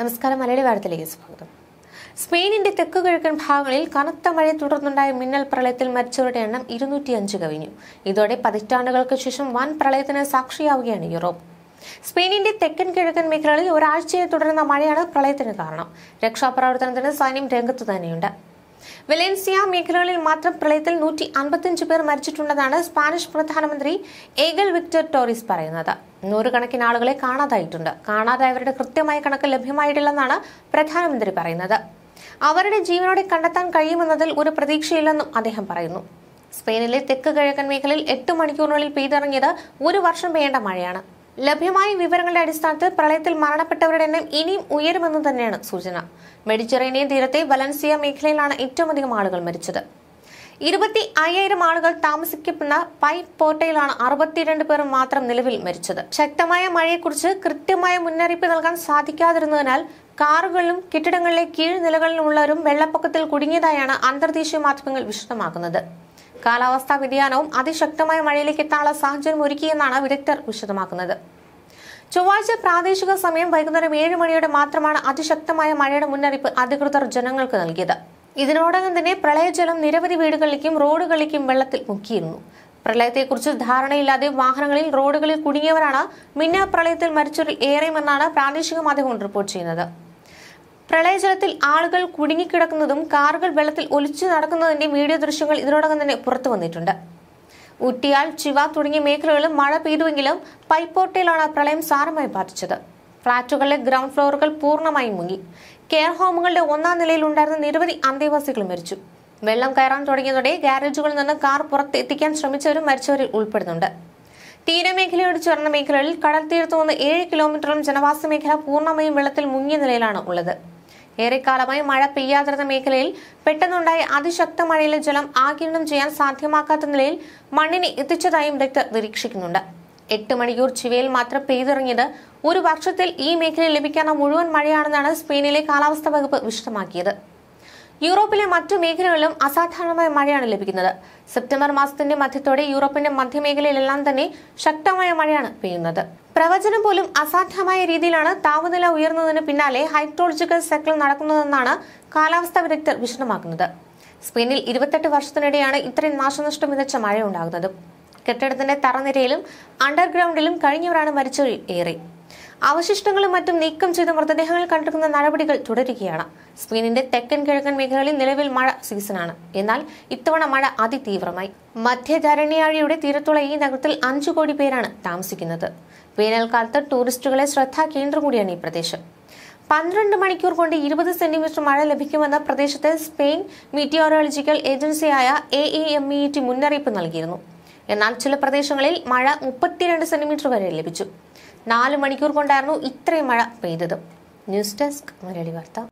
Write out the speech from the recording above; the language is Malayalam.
നമസ്കാരം മലയാളി വാർത്തയിലേക്ക് സ്വാഗതം സ്പെയിനിന്റെ കിഴക്കൻ ഭാഗങ്ങളിൽ കനത്ത മഴയെ തുടർന്നുണ്ടായ മിന്നൽ പ്രളയത്തിൽ മരിച്ചവരുടെ എണ്ണം ഇരുന്നൂറ്റിയഞ്ച് കവിഞ്ഞു ഇതോടെ പതിറ്റാണ്ടുകൾക്ക് ശേഷം വൻ പ്രളയത്തിന് സാക്ഷിയാവുകയാണ് യൂറോപ്പ് സ്പെയിനിന്റെ തെക്കൻ കിഴക്കൻ മേഖലകളിൽ ഒരാഴ്ചയെ തുടരുന്ന മഴയാണ് പ്രളയത്തിന് കാരണം രക്ഷാപ്രവർത്തനത്തിന് സൈന്യം രംഗത്തു തന്നെയുണ്ട് വെലൻസിയ മേഖലകളിൽ മാത്രം പ്രളയത്തിൽ നൂറ്റി അൻപത്തിയഞ്ച് പേർ മരിച്ചിട്ടുണ്ടെന്നാണ് സ്പാനിഷ് പ്രധാനമന്ത്രി ഏഗൽ വിക്ടർ ടോറിസ് പറയുന്നത് നൂറുകണക്കിന് ആളുകളെ കാണാതായിട്ടുണ്ട് കാണാതായവരുടെ കൃത്യമായ കണക്ക് ലഭ്യമായിട്ടില്ലെന്നാണ് പ്രധാനമന്ത്രി പറയുന്നത് അവരുടെ ജീവനോടെ കണ്ടെത്താൻ കഴിയുമെന്നതിൽ ഒരു പ്രതീക്ഷയില്ലെന്നും അദ്ദേഹം പറയുന്നു സ്പെയിനിലെ തെക്ക് കിഴക്കൻ മേഖലയിൽ എട്ട് മണിക്കൂറിനുള്ളിൽ പെയ്തിറങ്ങിയത് ഒരു വർഷം വേണ്ട മഴയാണ് ലഭ്യമായ വിവരങ്ങളുടെ അടിസ്ഥാനത്തിൽ പ്രളയത്തിൽ മരണപ്പെട്ടവരുടെ എണ്ണം ഇനിയും ഉയരുമെന്ന് തന്നെയാണ് സൂചന മെഡിറ്ററേനിയൻ തീരത്തെ വലൻസിയ മേഖലയിലാണ് ഏറ്റവും അധികം ആളുകൾ മരിച്ചത് ഇരുപത്തി അയ്യായിരം ആളുകൾ താമസിക്കുന്ന പൈപ്പ് പോർട്ടയിലാണ് അറുപത്തിരണ്ട് പേർ മാത്രം നിലവിൽ മരിച്ചത് ശക്തമായ മഴയെക്കുറിച്ച് കൃത്യമായ മുന്നറിയിപ്പ് നൽകാൻ സാധിക്കാതിരുന്നതിനാൽ കാറുകളിലും കെട്ടിടങ്ങളിലെ കീഴ്നിലകളിലുള്ളവരും വെള്ളപ്പൊക്കത്തിൽ കുടുങ്ങിയതായാണ് അന്തർദേശീയ മാധ്യമങ്ങൾ വിശദമാക്കുന്നത് കാലാവസ്ഥാ വ്യതിയാനവും അതിശക്തമായ മഴയിലേക്ക് എത്താനുള്ള സാഹചര്യം ഒരുക്കിയെന്നാണ് വിദഗ്ധർ വിശദമാക്കുന്നത് ചൊവ്വാഴ്ച പ്രാദേശിക സമയം വൈകുന്നേരം ഏഴ് മണിയോടെ മാത്രമാണ് അതിശക്തമായ മഴയുടെ മുന്നറിയിപ്പ് അധികൃതർ ജനങ്ങൾക്ക് നൽകിയത് ഇതിനോടകം തന്നെ പ്രളയജലം നിരവധി വീടുകളിലേക്കും റോഡുകളിലേക്കും വെള്ളത്തിൽ മുക്കിയിരുന്നു പ്രളയത്തെക്കുറിച്ച് ധാരണയില്ലാതെ വാഹനങ്ങളിൽ റോഡുകളിൽ കുടുങ്ങിയവരാണ് മിന്ന പ്രളയത്തിൽ മരിച്ചവരിൽ ഏറെയുമെന്നാണ് പ്രാദേശിക മാധ്യമം റിപ്പോർട്ട് ചെയ്യുന്നത് പ്രളയജലത്തിൽ ആളുകൾ കുടുങ്ങിക്കിടക്കുന്നതും കാറുകൾ വെള്ളത്തിൽ ഒലിച്ചു നടക്കുന്നതിന്റെ വീഡിയോ ദൃശ്യങ്ങൾ ഇതിനോടകം തന്നെ പുറത്തു വന്നിട്ടുണ്ട് ഉട്ടിയാൽ ചിവ തുടങ്ങിയ മേഖലകളിലും മഴ പെയ്തുവെങ്കിലും പൈപ്പോട്ടയിലാണ് പ്രളയം സാരമായി ബാധിച്ചത് ഫ്ളാറ്റുകളിലെ ഗ്രൗണ്ട് ഫ്ലോറുകൾ പൂർണ്ണമായും മുങ്ങി കെയർ ഹോമുകളുടെ ഒന്നാം നിലയിൽ ഉണ്ടായിരുന്ന നിരവധി അന്തേവാസികൾ മരിച്ചു വെള്ളം കയറാൻ തുടങ്ങിയതോടെ ഗാരേജുകളിൽ നിന്ന് കാർ പുറത്തെത്തിക്കാൻ ശ്രമിച്ചവരും മരിച്ചവരിൽ ഉൾപ്പെടുന്നുണ്ട് തീരമേഖലയോട് ചേർന്ന മേഖലകളിൽ കടൽ തീരത്തു നിന്ന് ഏഴ് കിലോമീറ്ററും ജനവാസ മേഖല പൂർണ്ണമായും വെള്ളത്തിൽ മുങ്ങിയ നിലയിലാണ് ഉള്ളത് ഏറെക്കാലമായി മഴ പെയ്യാതിരുന്ന മേഖലയിൽ പെട്ടെന്നുണ്ടായ അതിശക്ത മഴയിലെ ജലം ആകിരണം ചെയ്യാൻ സാധ്യമാക്കാത്ത നിലയിൽ മണ്ണിനെ എത്തിച്ചതായും വിദഗ്ധർ നിരീക്ഷിക്കുന്നുണ്ട് എട്ട് മണിക്കൂർ ചിവയിൽ മാത്രം പെയ്തിറങ്ങിയത് ഒരു വർഷത്തിൽ ഈ മേഖലയിൽ ലഭിക്കാൻ മുഴുവൻ മഴയാണെന്നാണ് സ്പെയിനിലെ കാലാവസ്ഥാ വകുപ്പ് വിശദമാക്കിയത് യൂറോപ്പിലെ മറ്റു മേഖലകളിലും അസാധാരണമായ മഴയാണ് ലഭിക്കുന്നത് സെപ്റ്റംബർ മാസത്തിന്റെ മധ്യത്തോടെ യൂറോപ്പിന്റെ മധ്യമേഖലയിലെല്ലാം തന്നെ ശക്തമായ മഴയാണ് പെയ്യുന്നത് പ്രവചനം പോലും അസാധ്യമായ രീതിയിലാണ് താപനില ഉയർന്നതിന് പിന്നാലെ ഹൈഡ്രോളജിക്കൽ സൈക്കിൾ നടക്കുന്നതെന്നാണ് കാലാവസ്ഥാ വിദഗ്ധർ വിശദമാക്കുന്നത് സ്പെയിനിൽ ഇരുപത്തെട്ട് വർഷത്തിനിടെയാണ് ഇത്രയും നാശനഷ്ടം വിതച്ച മഴ ഉണ്ടാകുന്നത് കെട്ടിടത്തിന്റെ തറനിരയിലും അണ്ടർഗ്രൗണ്ടിലും കഴിഞ്ഞവരാണ് മരിച്ചവരിൽ ഏറെ അവശിഷ്ടങ്ങളും മറ്റും നീക്കം ചെയ്ത് മൃതദേഹങ്ങൾ കണ്ടെടുക്കുന്ന നടപടികൾ തുടരുകയാണ് സ്പെയിനിന്റെ തെക്കൻ കിഴക്കൻ മേഖലകളിൽ നിലവിൽ മഴ സീസണാണ് എന്നാൽ ഇത്തവണ മഴ അതിതീവ്രമായി മധ്യധരണിയാഴിയുടെ തീരത്തുള്ള ഈ നഗരത്തിൽ അഞ്ചു കോടി പേരാണ് താമസിക്കുന്നത് വേനൽക്കാലത്ത് ടൂറിസ്റ്റുകളെ ശ്രദ്ധാ കേന്ദ്രം കൂടിയാണ് ഈ പ്രദേശം പന്ത്രണ്ട് മണിക്കൂർ കൊണ്ട് ഇരുപത് സെന്റിമീറ്റർ മഴ ലഭിക്കുമെന്ന് പ്രദേശത്തെ സ്പെയിൻ മീറ്റിയോറോളജിക്കൽ ഏജൻസിയായ A A M E T മുന്നറിയിപ്പ് നൽകിയിരുന്നു എന്നാൽ ചില പ്രദേശങ്ങളിൽ മഴ മുപ്പത്തിരണ്ട് സെന്റിമീറ്റർ വരെ ലഭിച്ചു നാല് മണിക്കൂർ കൊണ്ടായിരുന്നു ഇത്രയും മഴ പെയ്തത് ന്യൂസ് ഡെസ്ക് മലയാളി വാർത്ത